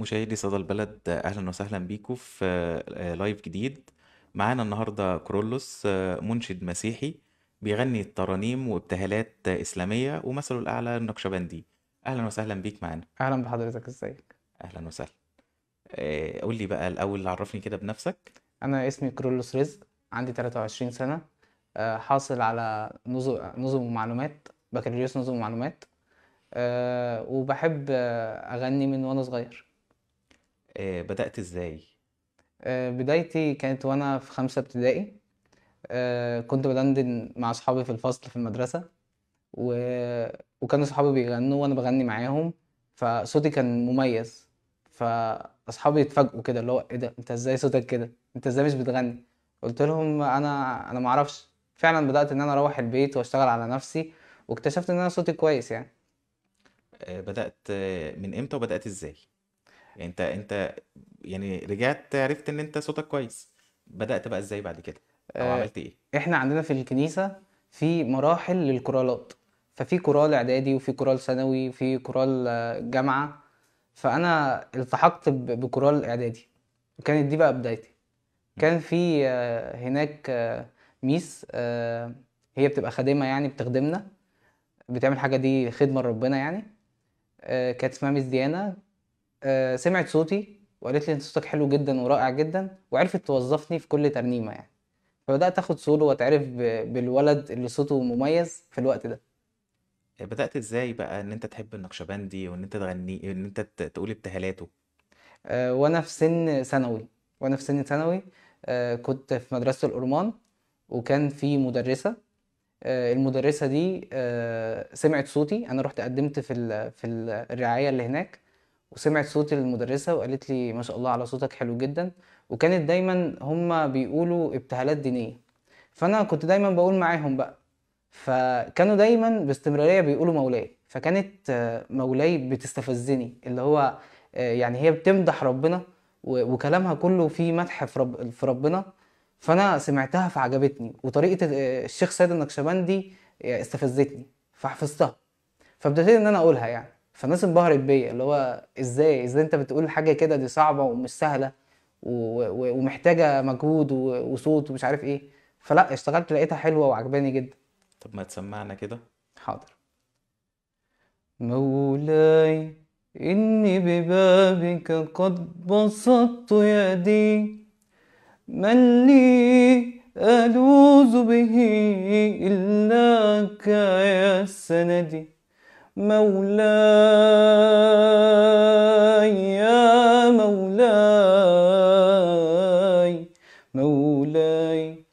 مشاهدي صدى البلد اهلا وسهلا بيكم في لايف آه، جديد معانا النهارده كرولوس آه، منشد مسيحي بيغني ترانيم وابتهالات اسلاميه ومثله الاعلى النقشبندي اهلا وسهلا بيك معانا اهلا بحضرتك ازيك اهلا وسهلا آه، قول لي بقى الاول عرفني كده بنفسك انا اسمي كرولوس رزق عندي 23 سنه حاصل على نظم نظم ومعلومات بكالوريوس نظم ومعلومات آه، وبحب اغني من وانا صغير آه، بدأت إزاي؟ آه، بدايتي كانت وأنا في خمسة ابتدائي آه، كنت بدندن مع أصحابي في الفصل في المدرسة و... وكانوا صحابي بيغنوا وأنا بغني معاهم فصوتي كان مميز فأصحابي اتفاجئوا كده اللي هو إيه ده أنت إزاي صوتك كده؟ أنت إزاي مش بتغني؟ قلت لهم أنا أنا معرفش فعلا بدأت إن أنا أروح البيت وأشتغل على نفسي واكتشفت إن أنا صوتي كويس يعني بدأت من إمتى وبدأت إزاي؟ يعني انت انت يعني رجعت عرفت ان انت صوتك كويس بدأت بقى ازاي بعد كده او آه، عملت ايه احنا عندنا في الكنيسة في مراحل للكورالات ففي كورال اعدادي وفي كورال ثانوي وفي كورال آه، جامعة فانا التحقت بكورال اعدادي وكانت دي بقى بدايتي كان في آه، هناك ميس هي بتبقى خادمة يعني بتخدمنا بتعمل حاجة دي خدمة لربنا يعني كانت اسمها ميس ديانا آه، سمعت صوتي وقالت لي انت صوتك حلو جدا ورائع جدا وعرفت توظفني في كل ترنيمه يعني فبدات اخد سولو واتعرف بالولد اللي صوته مميز في الوقت ده آه، بدات ازاي بقى ان انت تحب النقشبندي وان انت تغني ان انت تقول ابتهالاته آه، وانا في سن ثانوي وانا في سن ثانوي كنت في مدرسة الأورمان وكان في مدرسة المدرسة دي سمعت صوتي أنا رحت قدمت في ال- في الرعاية اللي هناك وسمعت صوت المدرسة وقالت لي ما شاء الله على صوتك حلو جدا وكانت دايما هما بيقولوا ابتهالات دينية فأنا كنت دايما بقول معاهم بقى فكانوا دايما باستمرارية بيقولوا مولاي فكانت مولاي بتستفزني اللي هو يعني هي بتمدح ربنا وكلامها كله فيه مدح في, في ربنا فأنا سمعتها فعجبتني وطريقة الشيخ سيد النقشبندي استفزتني فحفظتها فابتديت إن أنا أقولها يعني فالناس انبهرت بيا اللي هو ازاي ازاي انت بتقول حاجه كده دي صعبه ومش سهله و... و... ومحتاجه مجهود و... وصوت ومش عارف ايه فلا اشتغلت لقيتها حلوه وعجباني جدا طب ما تسمعنا كده حاضر مولاي إني ببابك قد بسطت يدي من لي ألوذ به إلا كيا السندي مولاي يا مولاي مولاي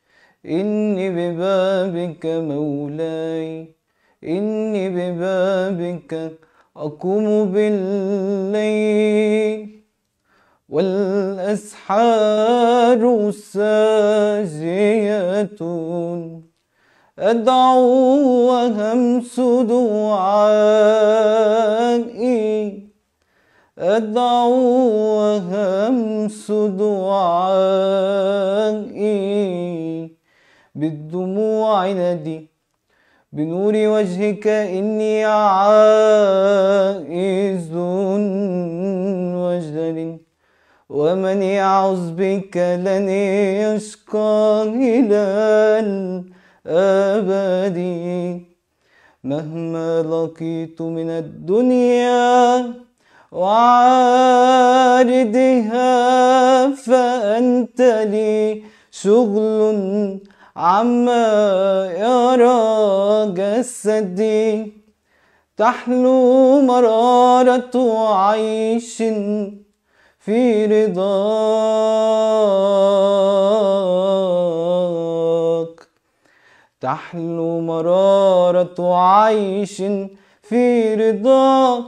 إني ببابك مولاي إني ببابك أقوم بالليل والأسحار ساجية أدعو وهمس دعائي أدعو وهمس دعائي بالدموع ندي بنور وجهك إني عائز وجل ومن يعوز بك لن يشقى هلال أبدي مهما لقيت من الدنيا وعارضها فأنت لي شغل عما يرى جسدي تحلو مرارة عيش في رضا تحلو مرارة عيش في رضاك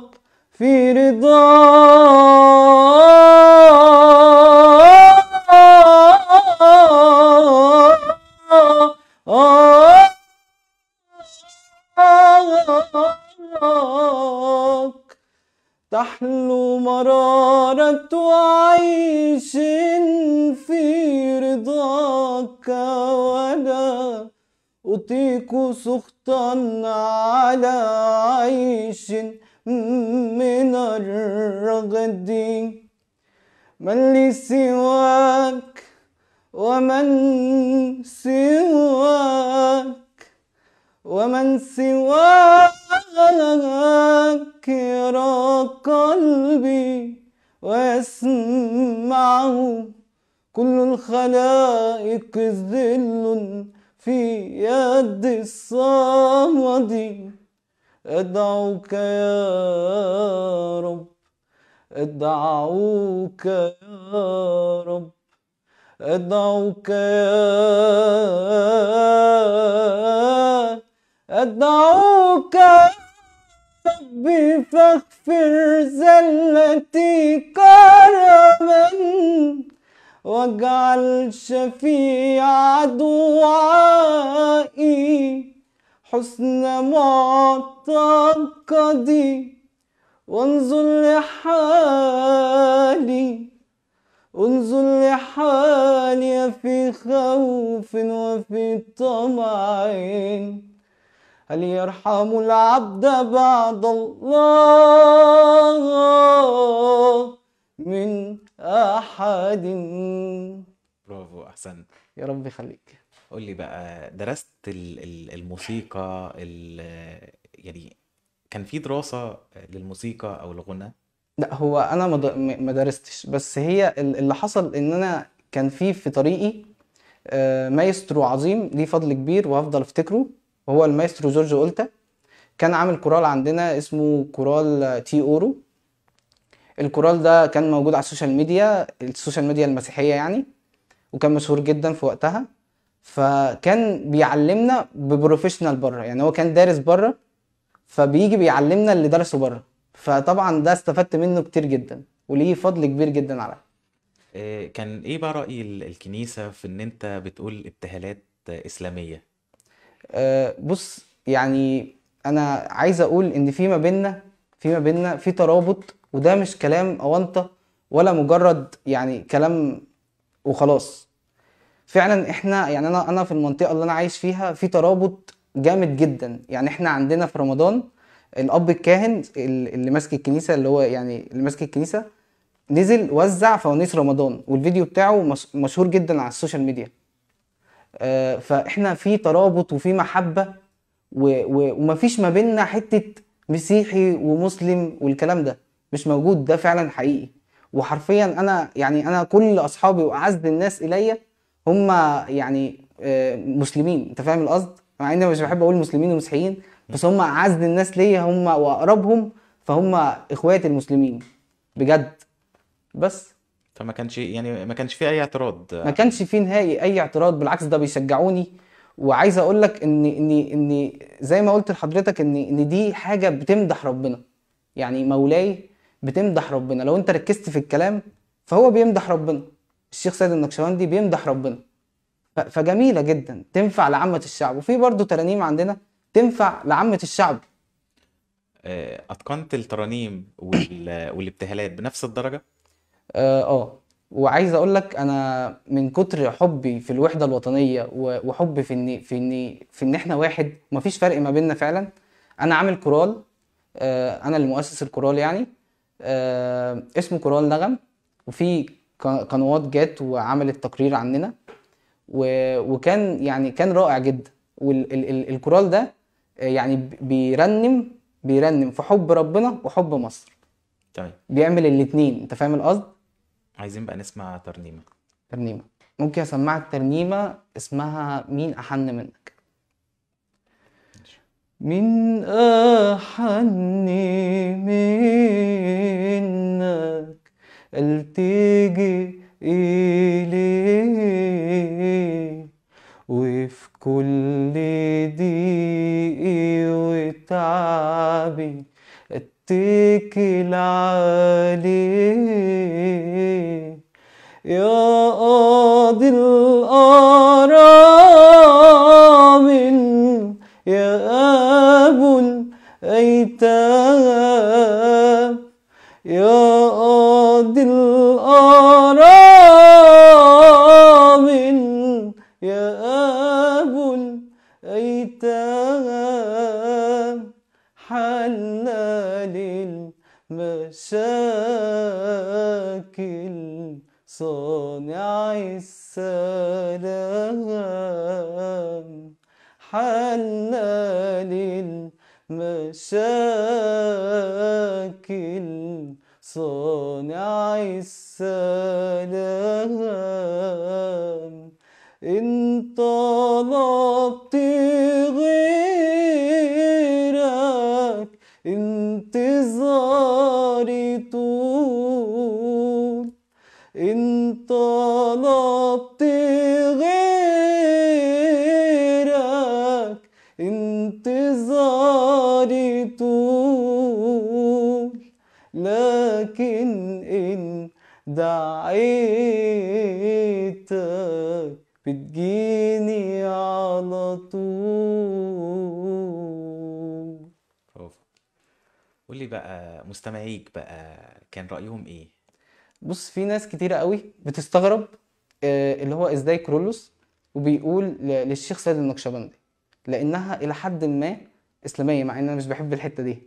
في رضاك أعطيك سخطا على عيش من الرغد من لي سواك ومن سواك ومن سواك يرى قلبي ويسمعه كل الخلائق ذل في يد الصمد ادعوك يا رب ادعوك يا رب ادعوك يا ادعوك يا ربي فاغفر زلتي كرما واجعل شفيع دعائي حسن معتقدي وانظر لحالي انظر لحالي في خوف وفي طمع هل يرحم العبد بعد الله من أحد يا رب يخليك قول لي بقى درست الموسيقى يعني كان في دراسة للموسيقى أو الغنى؟ لا هو أنا ما درستش بس هي اللي حصل إن أنا كان في في طريقي آه، مايسترو عظيم ليه فضل كبير وهفضل أفتكره وهو المايسترو جورج أولتا كان عامل كورال عندنا اسمه كورال تي أورو الكورال ده كان موجود على السوشيال ميديا السوشيال ميديا المسيحية يعني وكان مشهور جدا في وقتها فكان بيعلمنا ببروفيشنال بره يعني هو كان دارس بره فبيجي بيعلمنا اللي درسه بره فطبعا ده استفدت منه كتير جدا وليه فضل كبير جدا عليا آه، كان ايه بقى رأي الكنيسة في ان انت بتقول ابتهالات اسلامية آه، بص يعني انا عايز اقول ان في ما بيننا في ما بيننا في ترابط وده مش كلام اونطه ولا مجرد يعني كلام وخلاص فعلا احنا يعني انا انا في المنطقه اللي انا عايش فيها في ترابط جامد جدا يعني احنا عندنا في رمضان الاب الكاهن اللي ماسك الكنيسه اللي هو يعني اللي ماسك الكنيسه نزل وزع فوانيس رمضان والفيديو بتاعه مشهور جدا على السوشيال ميديا آه، فاحنا في ترابط وفي محبه ومفيش ما بيننا حته مسيحي ومسلم والكلام ده مش موجود ده فعلا حقيقي وحرفيا انا يعني انا كل اصحابي واعز الناس اليا هم يعني آه، مسلمين انت فاهم القصد مع اني مش بحب اقول مسلمين ومسيحيين بس هم اعز الناس ليا هم واقربهم فهم اخواتي المسلمين بجد بس فما كانش يعني ما كانش في اي اعتراض ما كانش في نهائي اي اعتراض بالعكس ده بيشجعوني وعايز اقول لك ان ان ان زي ما قلت لحضرتك ان ان دي حاجه بتمدح ربنا يعني مولاي بتمدح ربنا لو انت ركزت في الكلام فهو بيمدح ربنا الشيخ سيد النقشبندي بيمدح ربنا فجميله جدا تنفع لعامه الشعب وفي برضه ترانيم عندنا تنفع لعامه الشعب آه، اتقنت الترانيم والابتهالات بنفس الدرجه آه،, اه, وعايز اقول لك انا من كتر حبي في الوحده الوطنيه وحبي في ان في ان في ان احنا واحد مفيش فرق ما بيننا فعلا انا عامل كورال آه، انا اللي مؤسس الكورال يعني اسمه كورال نغم وفي قنوات جت وعملت تقرير عننا وكان يعني كان رائع جدا والكورال ده يعني بيرنم بيرنم في حب ربنا وحب مصر طيب بيعمل الاثنين انت فاهم القصد عايزين بقى نسمع ترنيمه ترنيمه ممكن اسمعك ترنيمه اسمها مين احن منك مين احن منك التجي إليه وفي كل ضيقي وتعبي اتكل عليه يا الله صانع السلام حلال للمشاكل صانع السلام إن طلبت إن طلبت غيرك انتظاري طول لكن إن دعيتك بتجيني على طول قولي قول لي بقى مستمعيك بقى كان رأيهم ايه بص في ناس كتيرة قوي بتستغرب آه، اللي هو ازاي كرولوس وبيقول للشيخ سيد النقشبندي لانها الى حد ما اسلاميه مع ان انا مش بحب الحته دي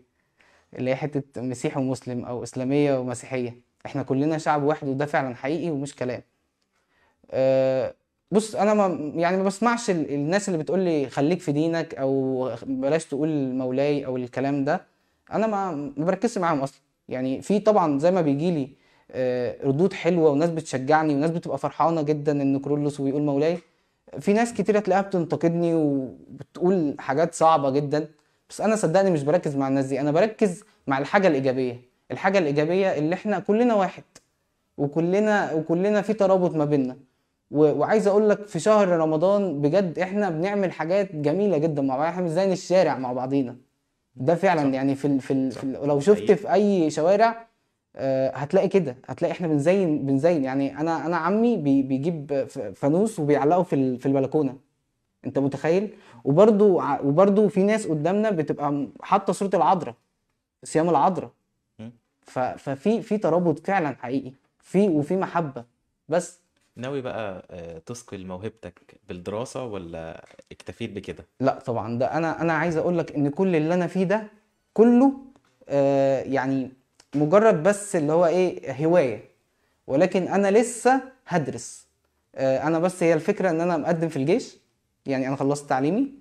اللي هي حته مسيحي ومسلم او اسلاميه ومسيحيه احنا كلنا شعب واحد وده فعلا حقيقي ومش كلام آه، بص انا ما يعني ما بسمعش الناس اللي بتقول لي خليك في دينك او بلاش تقول مولاي او الكلام ده انا ما بركزش معاهم اصلا يعني في طبعا زي ما بيجي لي آه، ردود حلوه وناس بتشجعني وناس بتبقى فرحانه جدا ان كرولوس ويقول مولاي في ناس كتير هتلاقيها بتنتقدني وبتقول حاجات صعبه جدا بس انا صدقني مش بركز مع الناس دي انا بركز مع الحاجه الايجابيه الحاجه الايجابيه اللي احنا كلنا واحد وكلنا وكلنا في ترابط ما بيننا وعايز اقول لك في شهر رمضان بجد احنا بنعمل حاجات جميله جدا مع بعض احنا زي الشارع مع بعضينا ده فعلا يعني في الـ في, الـ في لو شفت في اي شوارع آه، هتلاقي كده هتلاقي احنا بنزين بنزين يعني انا انا عمي بي بيجيب فانوس وبيعلقه في في البلكونه انت متخيل وبرده وبرده في ناس قدامنا بتبقى حاطه صوره العذراء صيام العذراء ففي في ترابط فعلا حقيقي في وفي محبه بس ناوي بقى آه، تثقل موهبتك بالدراسه ولا اكتفيت بكده لا طبعا ده انا انا عايز اقول لك ان كل اللي انا فيه ده كله آه، يعني مجرد بس اللي هو ايه هوايه ولكن انا لسه هدرس آه، انا بس هي الفكره ان انا مقدم في الجيش يعني انا خلصت تعليمي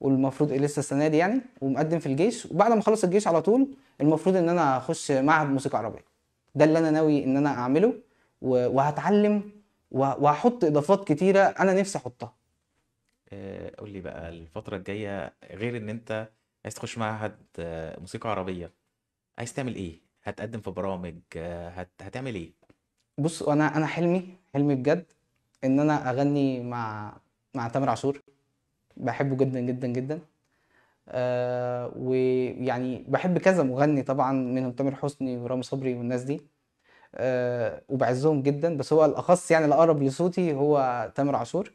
والمفروض إيه، لسه السنه دي يعني ومقدم في الجيش وبعد ما اخلص الجيش على طول المفروض ان انا اخش معهد موسيقى عربيه ده اللي انا ناوي ان انا اعمله وهتعلم وهحط اضافات كتيره انا نفسي احطها آه، قول لي بقى الفتره الجايه غير ان انت عايز تخش معهد آه، موسيقى عربيه عايز تعمل ايه هتقدم في برامج آه، هت... هتعمل ايه بص انا انا حلمي حلمي بجد ان انا اغني مع مع تامر عاشور بحبه جدا جدا جدا آه ويعني بحب كذا مغني طبعا منهم تامر حسني ورامي صبري والناس دي آه وبعزهم جدا بس هو الاخص يعني الاقرب لصوتي هو تامر عاشور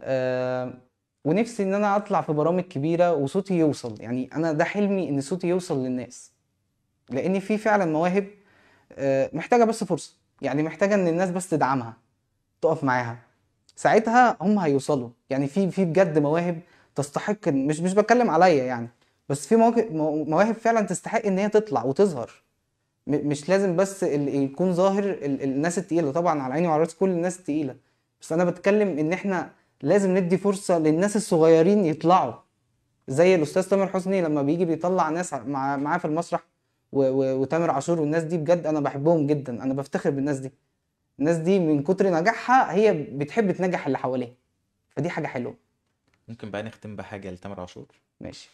آه ونفسي ان انا اطلع في برامج كبيره وصوتي يوصل يعني انا ده حلمي ان صوتي يوصل للناس لان في فعلا مواهب آه، محتاجه بس فرصه يعني محتاجه ان الناس بس تدعمها تقف معاها ساعتها هم هيوصلوا يعني في في بجد مواهب تستحق مش مش بتكلم عليا يعني بس في مواهب فعلا تستحق ان هي تطلع وتظهر مش لازم بس اللي يكون ظاهر الناس التقيله طبعا على عيني وعلى راسي كل الناس التقيله بس انا بتكلم ان احنا لازم ندي فرصه للناس الصغيرين يطلعوا زي الاستاذ تامر حسني لما بيجي بيطلع ناس معاه في المسرح وتامر عاشور والناس دي بجد انا بحبهم جدا انا بفتخر بالناس دي الناس دي من كتر نجاحها هي بتحب تنجح اللي حواليها فدي حاجه حلوه ممكن بقى نختم بحاجه لتامر عاشور ماشي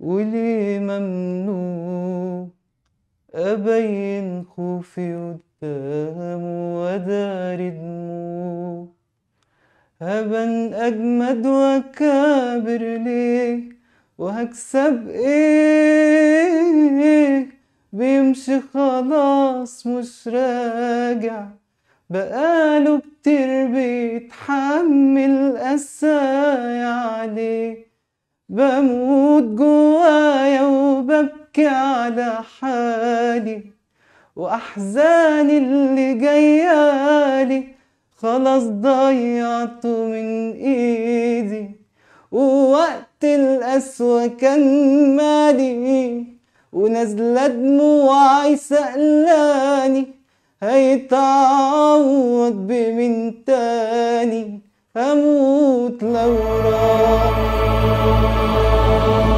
وليه ممنوع أبين خوفي قدامه وداري دموع هبن أجمد وأكابر ليه وهكسب ايه بيمشي خلاص مش راجع بقاله كتير بيتحمل قسايا عليه بموت جوايا وببكي على حالي وأحزاني اللي جايالي خلاص ضيعته من إيدي ووقت الأسوى كان مالي ونازلة دموعي سألاني هيتعوض بمن تاني هموت لو راح